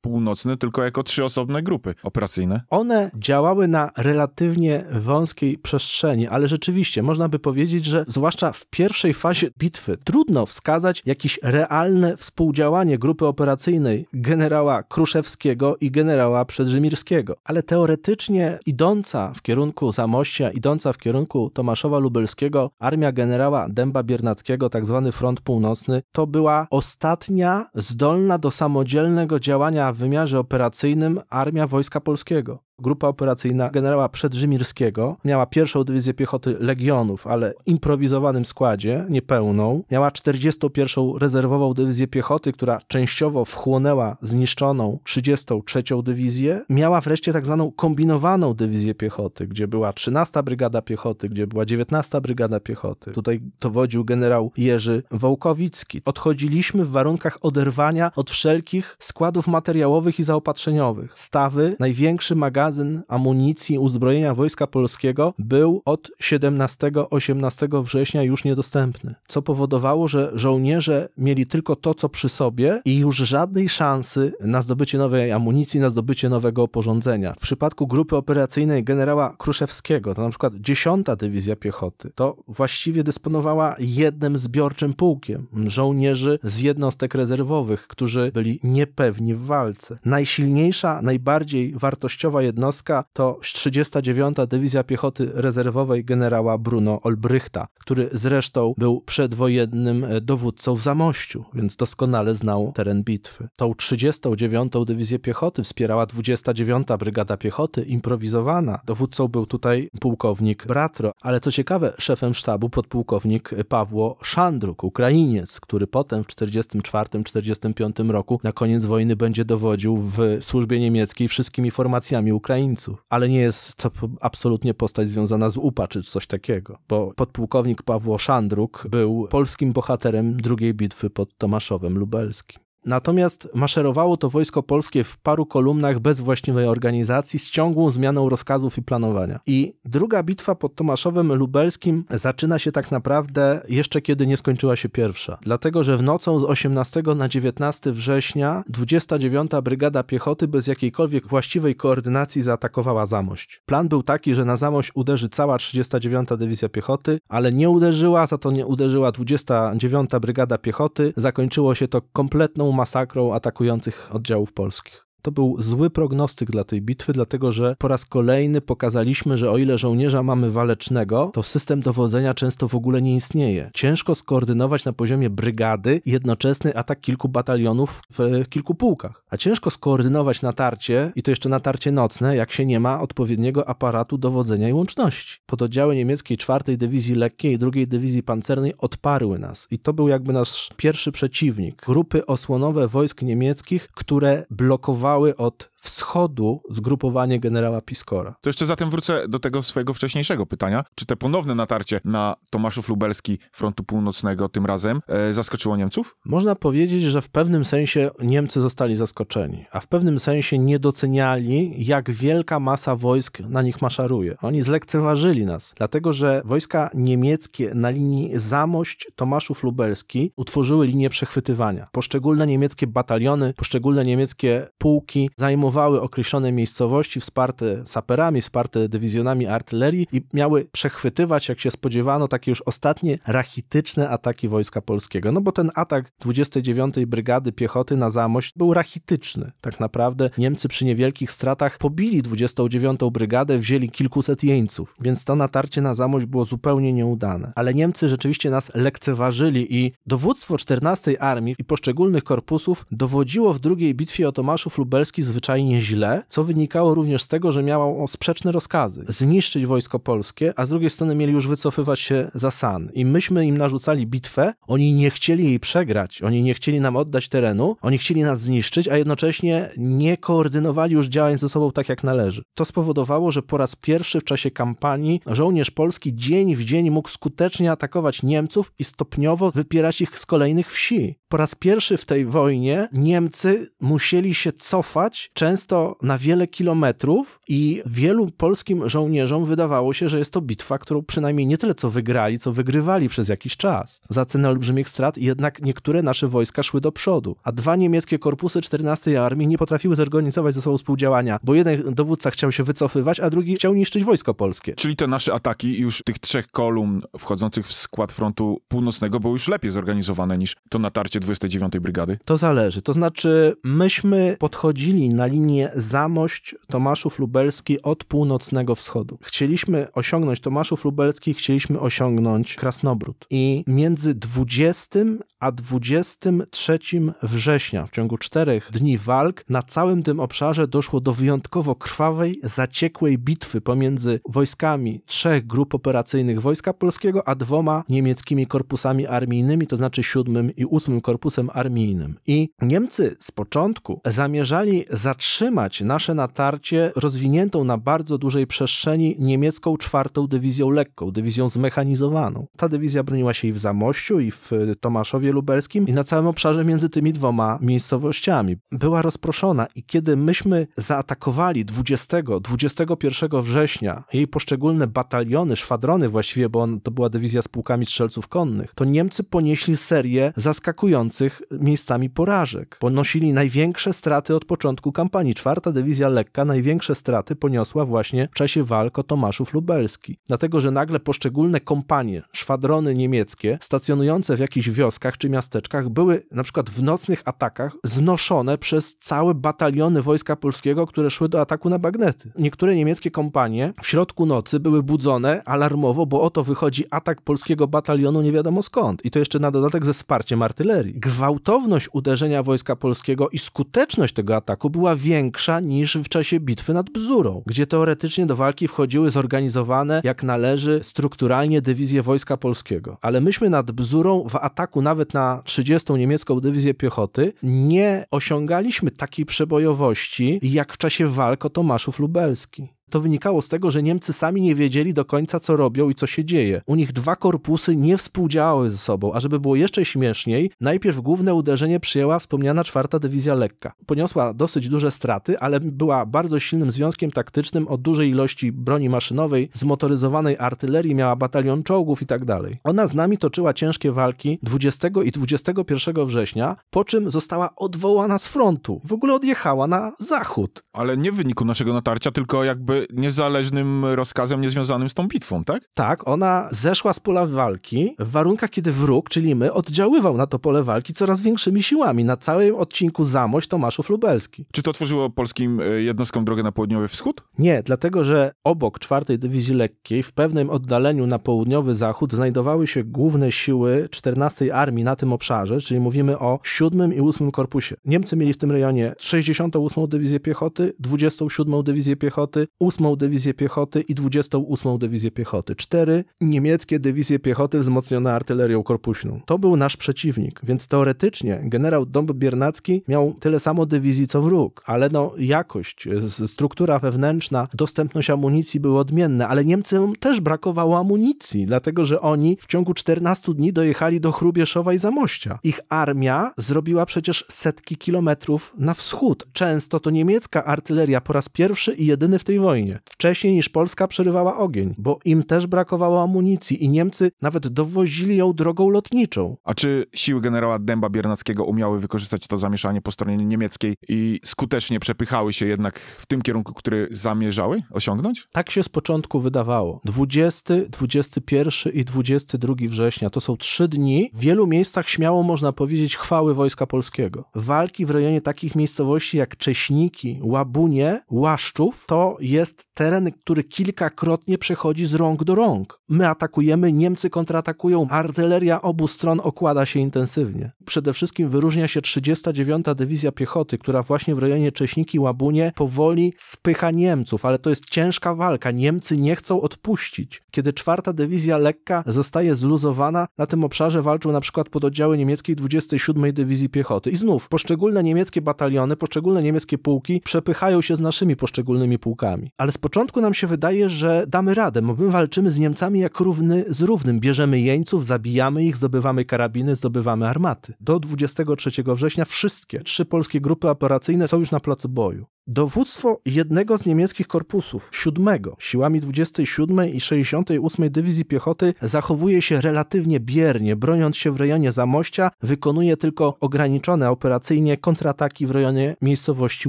północny, tylko jako trzy osobne grupy operacyjne? One działały na relatywnie wąskiej przestrzeni, ale rzeczywiście można by powiedzieć, że zwłaszcza w pierwszej fazie bitwy trudno wskazać jakieś realne współdziałanie grupy operacyjnej generała Kruszewskiego i generała Przedrzymirskiego. Ale teoretycznie idąca w kierunku Zamościa, idąca w kierunku Tomaszowa Lubelskiego, armia generała Dęba Biernackiego, tak zwany Front Północny, to była ostatnia zdolna do samodzielnego działania w wymiarze operacyjnym armia wojsk Wojska Polskiego. Grupa operacyjna generała Przedrzymirskiego miała pierwszą dywizję piechoty legionów, ale w improwizowanym składzie, niepełną. Miała 41. rezerwową dywizję piechoty, która częściowo wchłonęła zniszczoną 33. dywizję. Miała wreszcie tak zwaną kombinowaną dywizję piechoty, gdzie była 13. brygada piechoty, gdzie była 19. brygada piechoty. Tutaj dowodził generał Jerzy Wołkowicki. Odchodziliśmy w warunkach oderwania od wszelkich składów materiałowych i zaopatrzeniowych. Stawy, największy magazyn magazyn amunicji, uzbrojenia Wojska Polskiego był od 17-18 września już niedostępny, co powodowało, że żołnierze mieli tylko to, co przy sobie i już żadnej szansy na zdobycie nowej amunicji, na zdobycie nowego oporządzenia. W przypadku grupy operacyjnej generała Kruszewskiego, to na przykład 10 Dywizja Piechoty, to właściwie dysponowała jednym zbiorczym pułkiem żołnierzy z jednostek rezerwowych, którzy byli niepewni w walce. Najsilniejsza, najbardziej wartościowa jednostka to 39. Dywizja Piechoty Rezerwowej generała Bruno Olbrychta, który zresztą był przedwojennym e, dowódcą w Zamościu, więc doskonale znał teren bitwy. Tą 39. Dywizję Piechoty wspierała 29. Brygada Piechoty, improwizowana. Dowódcą był tutaj pułkownik Bratro, ale co ciekawe, szefem sztabu podpułkownik e, Pawło Szandruk, Ukrainiec, który potem w 44-45 roku na koniec wojny będzie dowodził w służbie niemieckiej wszystkimi formacjami Ukraińców, ale nie jest to absolutnie postać związana z UPA czy coś takiego, bo podpułkownik Pawło Szandruk był polskim bohaterem drugiej bitwy pod Tomaszowem Lubelskim. Natomiast maszerowało to wojsko polskie w paru kolumnach bez właściwej organizacji, z ciągłą zmianą rozkazów i planowania. I druga bitwa pod Tomaszowem Lubelskim zaczyna się tak naprawdę jeszcze kiedy nie skończyła się pierwsza. Dlatego, że w nocą z 18 na 19 września 29 Brygada Piechoty bez jakiejkolwiek właściwej koordynacji zaatakowała Zamość. Plan był taki, że na Zamość uderzy cała 39 Dywizja Piechoty, ale nie uderzyła, za to nie uderzyła 29 Brygada Piechoty. Zakończyło się to kompletną masakrą atakujących oddziałów polskich. To był zły prognostyk dla tej bitwy, dlatego że po raz kolejny pokazaliśmy, że o ile żołnierza mamy walecznego, to system dowodzenia często w ogóle nie istnieje. Ciężko skoordynować na poziomie brygady jednoczesny atak kilku batalionów w e, kilku pułkach. A ciężko skoordynować natarcie, i to jeszcze natarcie nocne, jak się nie ma odpowiedniego aparatu dowodzenia i łączności. Pododdziały niemieckiej 4 Dywizji Lekkiej i 2 Dywizji Pancernej odparły nas. I to był jakby nasz pierwszy przeciwnik. Grupy osłonowe wojsk niemieckich, które blokowały odstawały od wschodu zgrupowanie generała Piskora. To jeszcze zatem wrócę do tego swojego wcześniejszego pytania. Czy te ponowne natarcie na Tomaszów Lubelski frontu północnego tym razem e, zaskoczyło Niemców? Można powiedzieć, że w pewnym sensie Niemcy zostali zaskoczeni, a w pewnym sensie nie doceniali, jak wielka masa wojsk na nich maszaruje. Oni zlekceważyli nas, dlatego że wojska niemieckie na linii Zamość-Tomaszów Lubelski utworzyły linię przechwytywania. Poszczególne niemieckie bataliony, poszczególne niemieckie pułki zajmowały zajmowały określone miejscowości, wsparte saperami, wsparte dywizjonami artylerii i miały przechwytywać, jak się spodziewano, takie już ostatnie rachityczne ataki Wojska Polskiego. No bo ten atak 29. Brygady Piechoty na Zamość był rachityczny. Tak naprawdę Niemcy przy niewielkich stratach pobili 29. Brygadę, wzięli kilkuset jeńców, więc to natarcie na Zamość było zupełnie nieudane. Ale Niemcy rzeczywiście nas lekceważyli i dowództwo 14. Armii i poszczególnych korpusów dowodziło w drugiej bitwie o Tomaszów Lubelski zwyczajnie zwyczajnie źle, co wynikało również z tego, że miała sprzeczne rozkazy. Zniszczyć wojsko polskie, a z drugiej strony mieli już wycofywać się za San. I myśmy im narzucali bitwę, oni nie chcieli jej przegrać, oni nie chcieli nam oddać terenu, oni chcieli nas zniszczyć, a jednocześnie nie koordynowali już działań ze sobą tak jak należy. To spowodowało, że po raz pierwszy w czasie kampanii żołnierz polski dzień w dzień mógł skutecznie atakować Niemców i stopniowo wypierać ich z kolejnych wsi po raz pierwszy w tej wojnie Niemcy musieli się cofać często na wiele kilometrów i wielu polskim żołnierzom wydawało się, że jest to bitwa, którą przynajmniej nie tyle co wygrali, co wygrywali przez jakiś czas. Za cenę olbrzymich strat jednak niektóre nasze wojska szły do przodu, a dwa niemieckie korpusy 14 Armii nie potrafiły zorganizować ze sobą współdziałania, bo jeden dowódca chciał się wycofywać, a drugi chciał niszczyć wojsko polskie. Czyli te nasze ataki już tych trzech kolumn wchodzących w skład frontu północnego były już lepiej zorganizowane niż to natarcie 29 Brygady? To zależy. To znaczy, myśmy podchodzili na linię Zamość Tomaszów Lubelski od północnego wschodu. Chcieliśmy osiągnąć Tomaszów Lubelski, chcieliśmy osiągnąć Krasnobród. I między 20 a 23 września, w ciągu czterech dni walk, na całym tym obszarze doszło do wyjątkowo krwawej, zaciekłej bitwy pomiędzy wojskami trzech grup operacyjnych Wojska Polskiego, a dwoma niemieckimi korpusami armijnymi, to znaczy siódmym i ósmym korpusem armijnym. I Niemcy z początku zamierzali zatrzymać nasze natarcie rozwiniętą na bardzo dużej przestrzeni niemiecką czwartą dywizją lekką, dywizją zmechanizowaną. Ta dywizja broniła się i w Zamościu, i w Tomaszowie Lubelskim i na całym obszarze między tymi dwoma miejscowościami. Była rozproszona i kiedy myśmy zaatakowali 20-21 września jej poszczególne bataliony, szwadrony właściwie, bo on, to była dywizja z pułkami strzelców konnych, to Niemcy ponieśli serię zaskakujących miejscami porażek. Ponosili największe straty od początku kampanii. Czwarta dywizja lekka największe straty poniosła właśnie w czasie walk o Tomaszów Lubelski. Dlatego, że nagle poszczególne kompanie, szwadrony niemieckie stacjonujące w jakichś wioskach czy miasteczkach były na przykład w nocnych atakach znoszone przez całe bataliony wojska polskiego, które szły do ataku na bagnety. Niektóre niemieckie kompanie w środku nocy były budzone alarmowo, bo oto wychodzi atak polskiego batalionu nie wiadomo skąd. I to jeszcze na dodatek ze wsparciem artylerii. Gwałtowność uderzenia wojska polskiego i skuteczność tego ataku była większa niż w czasie bitwy nad Bzurą, gdzie teoretycznie do walki wchodziły zorganizowane, jak należy, strukturalnie dywizje wojska polskiego. Ale myśmy nad Bzurą w ataku nawet na 30. niemiecką dywizję piechoty, nie osiągaliśmy takiej przebojowości jak w czasie walk o Tomaszów Lubelski to wynikało z tego, że Niemcy sami nie wiedzieli do końca, co robią i co się dzieje. U nich dwa korpusy nie współdziałały ze sobą, a żeby było jeszcze śmieszniej, najpierw główne uderzenie przyjęła wspomniana czwarta dywizja lekka. Poniosła dosyć duże straty, ale była bardzo silnym związkiem taktycznym o dużej ilości broni maszynowej, zmotoryzowanej artylerii, miała batalion czołgów itd. Tak Ona z nami toczyła ciężkie walki 20 i 21 września, po czym została odwołana z frontu. W ogóle odjechała na zachód. Ale nie w wyniku naszego natarcia, tylko jakby niezależnym rozkazem niezwiązanym z tą bitwą, tak? Tak, ona zeszła z pola walki w warunkach, kiedy wróg, czyli my, oddziaływał na to pole walki coraz większymi siłami. Na całym odcinku Zamość Tomaszów Lubelski. Czy to tworzyło polskim e, jednostkom drogę na południowy wschód? Nie, dlatego że obok czwartej Dywizji Lekkiej w pewnym oddaleniu na południowy zachód znajdowały się główne siły 14 Armii na tym obszarze, czyli mówimy o 7 i 8 Korpusie. Niemcy mieli w tym rejonie 68 Dywizję Piechoty, 27 Dywizję Piechoty, 8 Dywizję Piechoty i 28 Dywizję Piechoty. Cztery niemieckie dywizje piechoty wzmocnione artylerią korpuśną. To był nasz przeciwnik, więc teoretycznie generał Dąb Biernacki miał tyle samo dywizji co wróg, ale no jakość, struktura wewnętrzna, dostępność amunicji były odmienne, ale Niemcom też brakowało amunicji, dlatego że oni w ciągu 14 dni dojechali do Chrubieszowa i Zamościa. Ich armia zrobiła przecież setki kilometrów na wschód. Często to niemiecka artyleria po raz pierwszy i jedyny w tej wojnie wojnie, wcześniej niż Polska przerywała ogień, bo im też brakowało amunicji i Niemcy nawet dowozili ją drogą lotniczą. A czy siły generała Dęba Biernackiego umiały wykorzystać to zamieszanie po stronie niemieckiej i skutecznie przepychały się jednak w tym kierunku, który zamierzały osiągnąć? Tak się z początku wydawało. 20, 21 i 22 września to są trzy dni w wielu miejscach śmiało można powiedzieć chwały Wojska Polskiego. Walki w rejonie takich miejscowości jak Cześniki, Łabunie, Łaszczów to jest jest teren, który kilkakrotnie przechodzi z rąk do rąk. My atakujemy, Niemcy kontratakują, artyleria obu stron okłada się intensywnie. Przede wszystkim wyróżnia się 39. Dywizja Piechoty, która właśnie w rejonie Cześniki-Łabunie powoli spycha Niemców, ale to jest ciężka walka. Niemcy nie chcą odpuścić. Kiedy 4. Dywizja Lekka zostaje zluzowana, na tym obszarze walczą na przykład pododdziały niemieckiej 27. Dywizji Piechoty. I znów, poszczególne niemieckie bataliony, poszczególne niemieckie pułki przepychają się z naszymi poszczególnymi pułkami. Ale z początku nam się wydaje, że damy radę, bo my walczymy z Niemcami jak równy z równym. Bierzemy jeńców, zabijamy ich, zdobywamy karabiny, zdobywamy armaty. Do 23 września wszystkie trzy polskie grupy operacyjne są już na placu boju. Dowództwo jednego z niemieckich korpusów, siódmego, siłami 27 i 68 Dywizji Piechoty zachowuje się relatywnie biernie, broniąc się w rejonie Zamościa, wykonuje tylko ograniczone operacyjnie kontrataki w rejonie miejscowości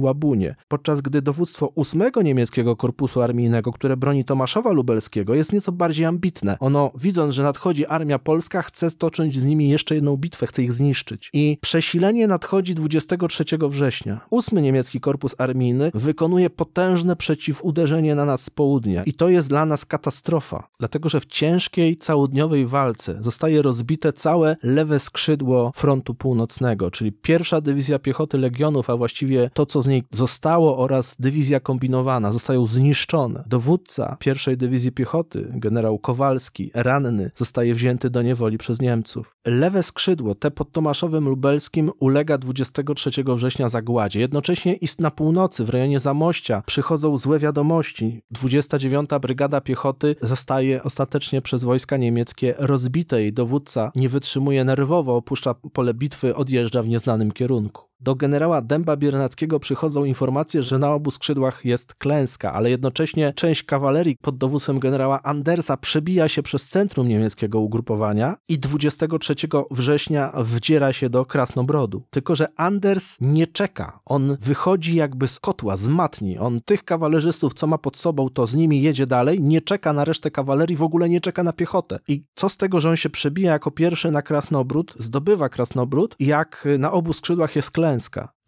Łabunie, podczas gdy dowództwo ósmego niemieckiego korpusu armijnego, które broni Tomaszowa Lubelskiego, jest nieco bardziej ambitne. Ono, widząc, że nadchodzi armia polska, chce stoczyć z nimi jeszcze jedną bitwę, chce ich zniszczyć. I przesilenie nadchodzi 23 września. Ósmy niemiecki korpus armii wykonuje potężne przeciwuderzenie na nas z południa. I to jest dla nas katastrofa, dlatego że w ciężkiej, całodniowej walce zostaje rozbite całe lewe skrzydło frontu północnego, czyli pierwsza dywizja piechoty legionów, a właściwie to, co z niej zostało, oraz dywizja kombinowana, zostają zniszczone. Dowódca pierwszej dywizji piechoty, generał Kowalski, ranny, zostaje wzięty do niewoli przez Niemców. Lewe skrzydło, te pod Tomaszowem Lubelskim, ulega 23 września zagładzie. Jednocześnie ist na północ w rejonie Zamościa, przychodzą złe wiadomości. 29. Brygada Piechoty zostaje ostatecznie przez wojska niemieckie rozbite. Jej dowódca nie wytrzymuje nerwowo, opuszcza pole bitwy, odjeżdża w nieznanym kierunku do generała Dęba Biernackiego przychodzą informacje, że na obu skrzydłach jest klęska, ale jednocześnie część kawalerii pod dowództwem generała Andersa przebija się przez centrum niemieckiego ugrupowania i 23 września wdziera się do Krasnobrodu. Tylko, że Anders nie czeka. On wychodzi jakby z kotła, z matni. On tych kawalerzystów, co ma pod sobą, to z nimi jedzie dalej, nie czeka na resztę kawalerii, w ogóle nie czeka na piechotę. I co z tego, że on się przebija jako pierwszy na Krasnobród, zdobywa Krasnobród, jak na obu skrzydłach jest klęska,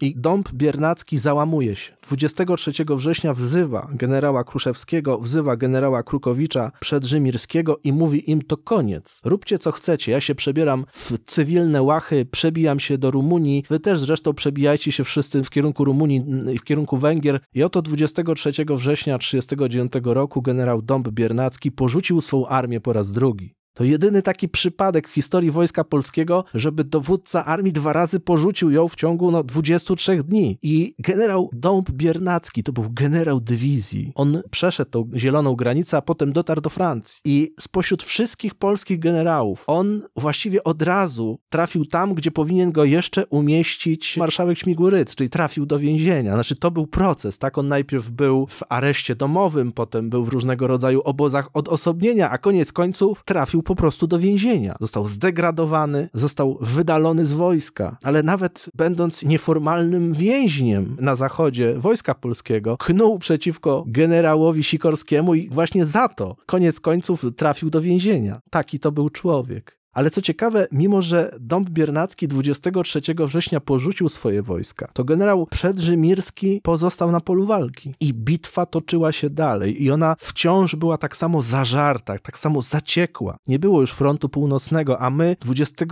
i Dąb Biernacki załamuje się. 23 września wzywa generała Kruszewskiego, wzywa generała Krukowicza Rzymirskiego i mówi im to koniec. Róbcie co chcecie, ja się przebieram w cywilne łachy, przebijam się do Rumunii, wy też zresztą przebijajcie się wszyscy w kierunku Rumunii i w kierunku Węgier. I oto 23 września 1939 roku generał Dąb Biernacki porzucił swą armię po raz drugi. To jedyny taki przypadek w historii Wojska Polskiego, żeby dowódca armii dwa razy porzucił ją w ciągu no, 23 dni. I generał Dąb Biernacki, to był generał dywizji, on przeszedł tą zieloną granicę, a potem dotarł do Francji. I spośród wszystkich polskich generałów, on właściwie od razu trafił tam, gdzie powinien go jeszcze umieścić marszałek Śmigłoryc, czyli trafił do więzienia. Znaczy to był proces, tak? On najpierw był w areszcie domowym, potem był w różnego rodzaju obozach odosobnienia, a koniec końców trafił po prostu do więzienia. Został zdegradowany, został wydalony z wojska, ale nawet będąc nieformalnym więźniem na zachodzie wojska polskiego, knuł przeciwko generałowi Sikorskiemu i właśnie za to koniec końców trafił do więzienia. Taki to był człowiek. Ale co ciekawe, mimo że Dąb Biernacki 23 września porzucił swoje wojska, to generał Przedrzymirski pozostał na polu walki. I bitwa toczyła się dalej i ona wciąż była tak samo zażarta, tak samo zaciekła. Nie było już frontu północnego, a my 23,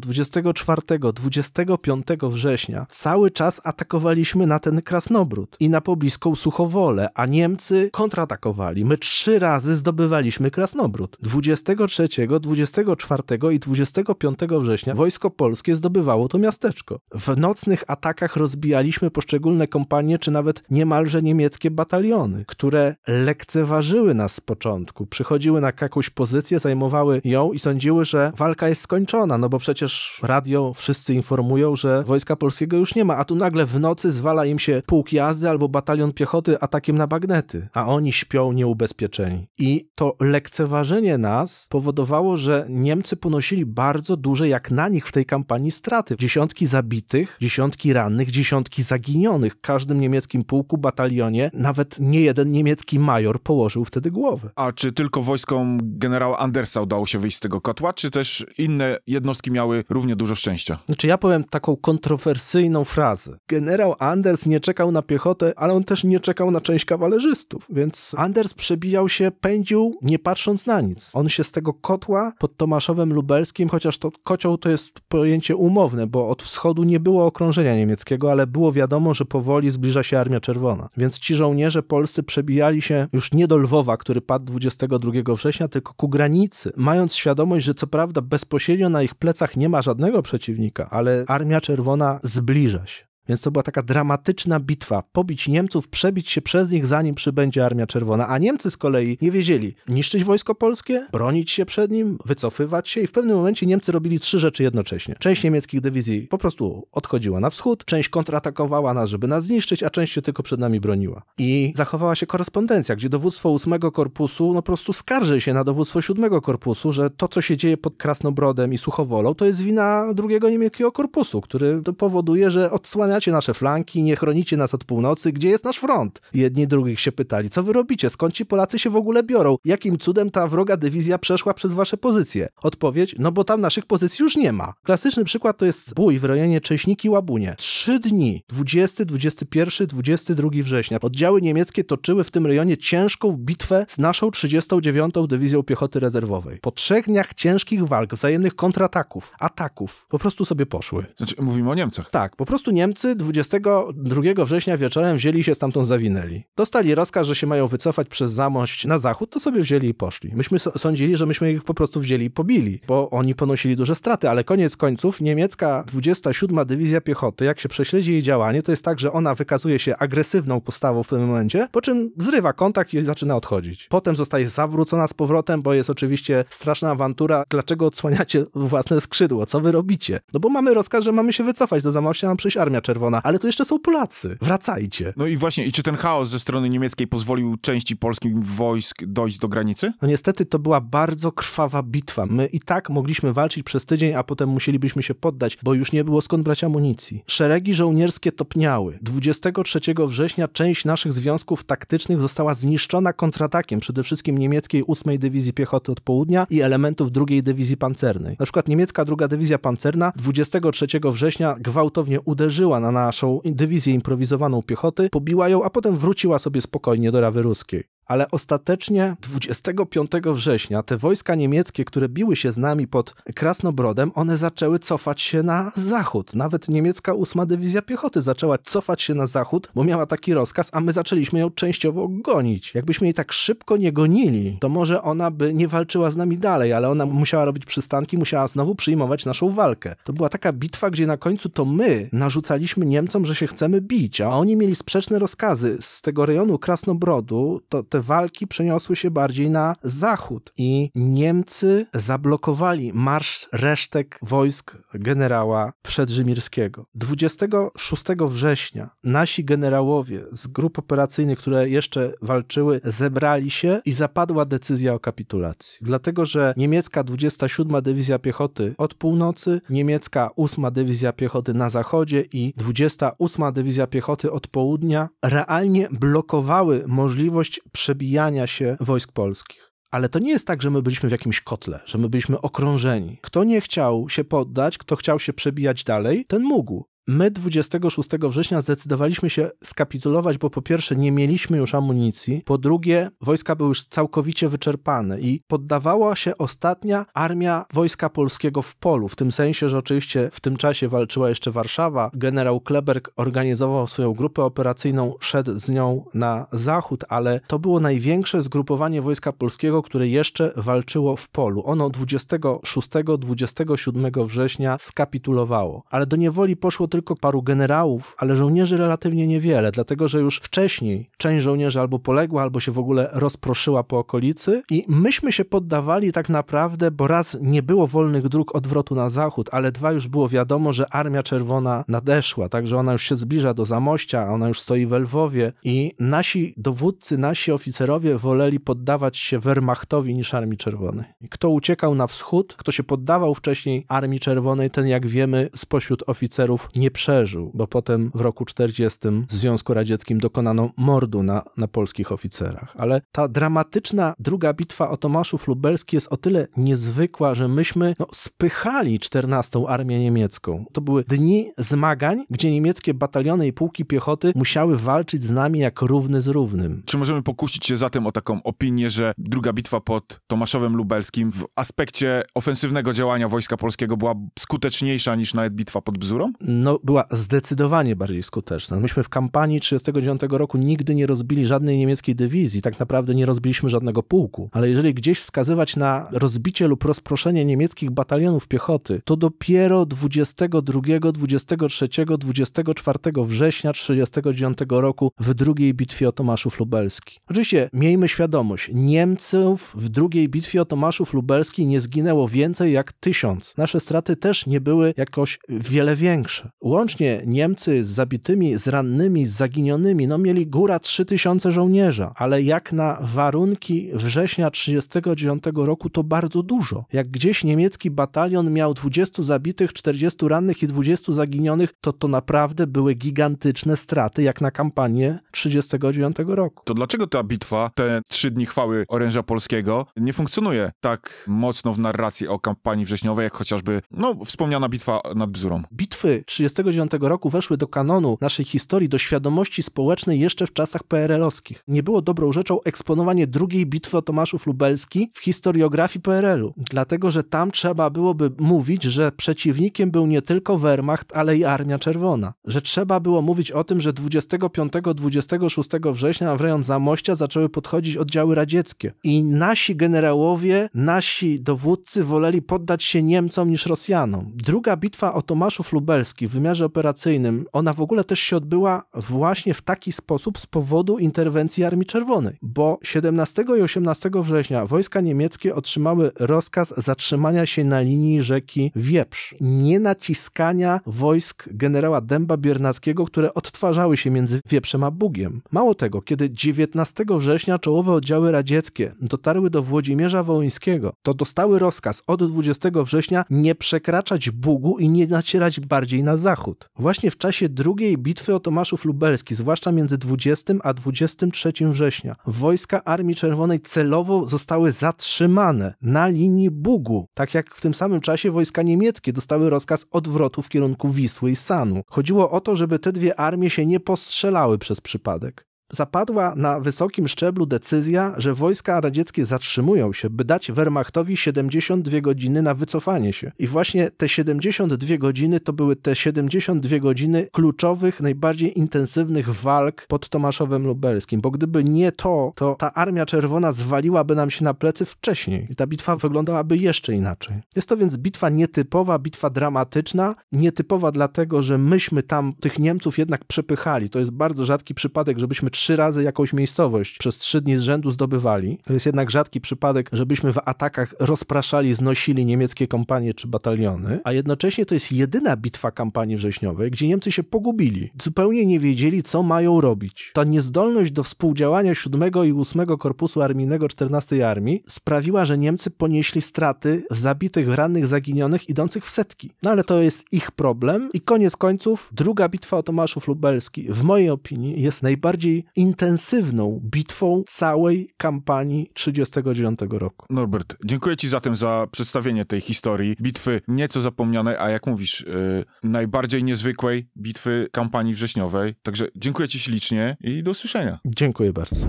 24, 25 września cały czas atakowaliśmy na ten Krasnobród i na pobliską Suchowolę, a Niemcy kontratakowali. My trzy razy zdobywaliśmy Krasnobród. 23, 24 i 25 września wojsko polskie zdobywało to miasteczko. W nocnych atakach rozbijaliśmy poszczególne kompanie czy nawet niemalże niemieckie bataliony, które lekceważyły nas z początku, przychodziły na jakąś pozycję, zajmowały ją i sądziły, że walka jest skończona, no bo przecież radio wszyscy informują, że wojska polskiego już nie ma, a tu nagle w nocy zwala im się pułk jazdy albo batalion piechoty atakiem na bagnety, a oni śpią nieubezpieczeni. I to lekceważenie nas powodowało, że Niemcy Niemcy ponosili bardzo duże, jak na nich w tej kampanii, straty. Dziesiątki zabitych, dziesiątki rannych, dziesiątki zaginionych. W każdym niemieckim pułku, batalionie, nawet nie jeden niemiecki major położył wtedy głowę. A czy tylko wojskom generała Andersa udało się wyjść z tego kotła, czy też inne jednostki miały równie dużo szczęścia? Znaczy ja powiem taką kontrowersyjną frazę. Generał Anders nie czekał na piechotę, ale on też nie czekał na część kawalerzystów, więc Anders przebijał się, pędził, nie patrząc na nic. On się z tego kotła pod Tomaszowem Kociowem Lubelskim, chociaż to kocioł to jest pojęcie umowne, bo od wschodu nie było okrążenia niemieckiego, ale było wiadomo, że powoli zbliża się Armia Czerwona. Więc ci żołnierze polscy przebijali się już nie do Lwowa, który padł 22 września, tylko ku granicy, mając świadomość, że co prawda bezpośrednio na ich plecach nie ma żadnego przeciwnika, ale Armia Czerwona zbliża się. Więc to była taka dramatyczna bitwa. Pobić Niemców, przebić się przez nich, zanim przybędzie Armia Czerwona. A Niemcy z kolei nie wiedzieli niszczyć wojsko polskie, bronić się przed nim, wycofywać się i w pewnym momencie Niemcy robili trzy rzeczy jednocześnie. Część niemieckich dywizji po prostu odchodziła na wschód, część kontratakowała nas, żeby nas zniszczyć, a część się tylko przed nami broniła. I zachowała się korespondencja, gdzie dowództwo 8 Korpusu no po prostu skarży się na dowództwo 7 Korpusu, że to, co się dzieje pod Krasnobrodem i Suchowolą, to jest wina drugiego niemieckiego korpusu, który powoduje, że odsłania osłaniacie nasze flanki, nie chronicie nas od północy, gdzie jest nasz front? Jedni drugich się pytali, co wy robicie, skąd ci Polacy się w ogóle biorą, jakim cudem ta wroga dywizja przeszła przez wasze pozycje? Odpowiedź, no bo tam naszych pozycji już nie ma. Klasyczny przykład to jest bój w rejonie Cześniki-Łabunie. Trzy dni, 20, 21, 22 września, oddziały niemieckie toczyły w tym rejonie ciężką bitwę z naszą 39. Dywizją Piechoty Rezerwowej. Po trzech dniach ciężkich walk, wzajemnych kontrataków, ataków, po prostu sobie poszły. Znaczy, mówimy o Niemcach. Tak, po prostu Niemcy 22 września wieczorem wzięli się stamtąd zawinęli. Dostali rozkaz, że się mają wycofać przez zamość na zachód, to sobie wzięli i poszli. Myśmy sądzili, że myśmy ich po prostu wzięli i pobili, bo oni ponosili duże straty, ale koniec końców niemiecka 27 Dywizja Piechoty, jak się prześledzi jej działanie, to jest tak, że ona wykazuje się agresywną postawą w pewnym momencie, po czym zrywa kontakt i zaczyna odchodzić. Potem zostaje zawrócona z powrotem, bo jest oczywiście straszna awantura, dlaczego odsłaniacie własne skrzydło, co wy robicie? No bo mamy rozkaz, że mamy się wycofać do zamościa, nam przyjść armia czerwona czerwona, ale tu jeszcze są Polacy, wracajcie. No i właśnie, i czy ten chaos ze strony niemieckiej pozwolił części polskich wojsk dojść do granicy? No niestety to była bardzo krwawa bitwa. My i tak mogliśmy walczyć przez tydzień, a potem musielibyśmy się poddać, bo już nie było skąd brać amunicji. Szeregi żołnierskie topniały. 23 września część naszych związków taktycznych została zniszczona kontratakiem przede wszystkim niemieckiej 8 Dywizji Piechoty od południa i elementów 2 Dywizji Pancernej. Na przykład niemiecka 2 Dywizja Pancerna 23 września gwałtownie uderzyła na na naszą dywizję improwizowaną piechoty, pobiła ją, a potem wróciła sobie spokojnie do Rawy Ruskiej ale ostatecznie 25 września te wojska niemieckie, które biły się z nami pod Krasnobrodem, one zaczęły cofać się na zachód. Nawet niemiecka 8 Dywizja Piechoty zaczęła cofać się na zachód, bo miała taki rozkaz, a my zaczęliśmy ją częściowo gonić. Jakbyśmy jej tak szybko nie gonili, to może ona by nie walczyła z nami dalej, ale ona musiała robić przystanki, musiała znowu przyjmować naszą walkę. To była taka bitwa, gdzie na końcu to my narzucaliśmy Niemcom, że się chcemy bić, a oni mieli sprzeczne rozkazy z tego rejonu Krasnobrodu, to te walki przeniosły się bardziej na zachód i Niemcy zablokowali marsz resztek wojsk generała Przedrzymirskiego. 26 września nasi generałowie z grup operacyjnych, które jeszcze walczyły, zebrali się i zapadła decyzja o kapitulacji. Dlatego, że niemiecka 27 Dywizja Piechoty od północy, niemiecka 8 Dywizja Piechoty na zachodzie i 28 Dywizja Piechoty od południa realnie blokowały możliwość przy przebijania się wojsk polskich. Ale to nie jest tak, że my byliśmy w jakimś kotle, że my byliśmy okrążeni. Kto nie chciał się poddać, kto chciał się przebijać dalej, ten mógł. My 26 września zdecydowaliśmy się skapitulować, bo po pierwsze nie mieliśmy już amunicji, po drugie wojska były już całkowicie wyczerpane i poddawała się ostatnia armia wojska polskiego w polu, w tym sensie, że oczywiście w tym czasie walczyła jeszcze Warszawa. Generał Kleberg organizował swoją grupę operacyjną, szedł z nią na zachód, ale to było największe zgrupowanie wojska polskiego, które jeszcze walczyło w polu. Ono 26-27 września skapitulowało, ale do niewoli poszło tylko paru generałów, ale żołnierzy relatywnie niewiele, dlatego że już wcześniej część żołnierzy albo poległa, albo się w ogóle rozproszyła po okolicy i myśmy się poddawali tak naprawdę, bo raz nie było wolnych dróg odwrotu na zachód, ale dwa już było wiadomo, że Armia Czerwona nadeszła, także ona już się zbliża do Zamościa, ona już stoi w Lwowie i nasi dowódcy, nasi oficerowie woleli poddawać się Wehrmachtowi niż Armii Czerwonej. Kto uciekał na wschód, kto się poddawał wcześniej Armii Czerwonej, ten jak wiemy spośród oficerów nie nie przeżył, bo potem w roku 40 w Związku Radzieckim dokonano mordu na, na polskich oficerach. Ale ta dramatyczna druga bitwa o Tomaszów Lubelski jest o tyle niezwykła, że myśmy no, spychali 14 Armię Niemiecką. To były dni zmagań, gdzie niemieckie bataliony i pułki piechoty musiały walczyć z nami jak równy z równym. Czy możemy pokusić się zatem o taką opinię, że druga bitwa pod Tomaszowem Lubelskim w aspekcie ofensywnego działania Wojska Polskiego była skuteczniejsza niż nawet bitwa pod Bzurą? No była zdecydowanie bardziej skuteczna. Myśmy w kampanii 1939 roku nigdy nie rozbili żadnej niemieckiej dywizji, tak naprawdę nie rozbiliśmy żadnego pułku. Ale jeżeli gdzieś wskazywać na rozbicie lub rozproszenie niemieckich batalionów piechoty, to dopiero 22, 23, 24 września 1939 roku w drugiej bitwie o Tomaszów Lubelski. Oczywiście miejmy świadomość, Niemców w drugiej bitwie o Tomaszów Lubelski nie zginęło więcej jak tysiąc. Nasze straty też nie były jakoś wiele większe. Łącznie Niemcy z zabitymi, z rannymi, z zaginionymi, no mieli góra 3000 żołnierza, ale jak na warunki września 1939 roku to bardzo dużo. Jak gdzieś niemiecki batalion miał 20 zabitych, 40 rannych i 20 zaginionych, to to naprawdę były gigantyczne straty, jak na kampanię 1939 roku. To dlaczego ta bitwa, te trzy dni chwały oręża polskiego, nie funkcjonuje tak mocno w narracji o kampanii wrześniowej, jak chociażby, no, wspomniana bitwa nad Bzurą? Bitwy 30 1939 roku weszły do kanonu naszej historii, do świadomości społecznej jeszcze w czasach PRL-owskich. Nie było dobrą rzeczą eksponowanie drugiej bitwy o Tomaszów Lubelski w historiografii PRL-u, dlatego że tam trzeba byłoby mówić, że przeciwnikiem był nie tylko Wehrmacht, ale i Armia Czerwona. Że trzeba było mówić o tym, że 25-26 września w rejon Zamościa zaczęły podchodzić oddziały radzieckie i nasi generałowie, nasi dowódcy woleli poddać się Niemcom niż Rosjanom. Druga bitwa o Tomaszów Lubelski w wymiarze operacyjnym, ona w ogóle też się odbyła właśnie w taki sposób z powodu interwencji Armii Czerwonej, bo 17 i 18 września wojska niemieckie otrzymały rozkaz zatrzymania się na linii rzeki Wieprz, nie naciskania wojsk generała Dęba Biernackiego, które odtwarzały się między Wieprzem a Bugiem. Mało tego, kiedy 19 września czołowe oddziały radzieckie dotarły do Włodzimierza Wołyńskiego, to dostały rozkaz od 20 września nie przekraczać Bugu i nie nacierać bardziej na zachód zachód. Właśnie w czasie II bitwy o Tomaszów Lubelski, zwłaszcza między 20 a 23 września, wojska Armii Czerwonej celowo zostały zatrzymane na linii Bugu, tak jak w tym samym czasie wojska niemieckie dostały rozkaz odwrotu w kierunku Wisły i Sanu. Chodziło o to, żeby te dwie armie się nie postrzelały przez przypadek zapadła na wysokim szczeblu decyzja, że wojska radzieckie zatrzymują się, by dać Wehrmachtowi 72 godziny na wycofanie się. I właśnie te 72 godziny to były te 72 godziny kluczowych, najbardziej intensywnych walk pod Tomaszowem Lubelskim, bo gdyby nie to, to ta Armia Czerwona zwaliłaby nam się na plecy wcześniej i ta bitwa wyglądałaby jeszcze inaczej. Jest to więc bitwa nietypowa, bitwa dramatyczna, nietypowa dlatego, że myśmy tam tych Niemców jednak przepychali. To jest bardzo rzadki przypadek, żebyśmy trzy razy jakąś miejscowość przez trzy dni z rzędu zdobywali. To jest jednak rzadki przypadek, żebyśmy w atakach rozpraszali, znosili niemieckie kompanie czy bataliony, a jednocześnie to jest jedyna bitwa kampanii wrześniowej, gdzie Niemcy się pogubili. Zupełnie nie wiedzieli, co mają robić. Ta niezdolność do współdziałania 7 i 8 Korpusu Armijnego 14 Armii sprawiła, że Niemcy ponieśli straty w zabitych, rannych, zaginionych idących w setki. No ale to jest ich problem i koniec końców druga bitwa o Tomaszów Lubelski w mojej opinii jest najbardziej intensywną bitwą całej kampanii 1939 roku. Norbert, dziękuję Ci zatem za przedstawienie tej historii. Bitwy nieco zapomnianej, a jak mówisz, yy, najbardziej niezwykłej bitwy kampanii wrześniowej. Także dziękuję Ci ślicznie i do usłyszenia. Dziękuję bardzo.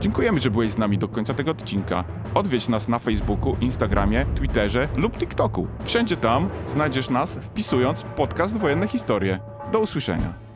Dziękujemy, że byłeś z nami do końca tego odcinka. Odwiedź nas na Facebooku, Instagramie, Twitterze lub TikToku. Wszędzie tam znajdziesz nas wpisując podcast Wojenne Historie. Do usłyszenia.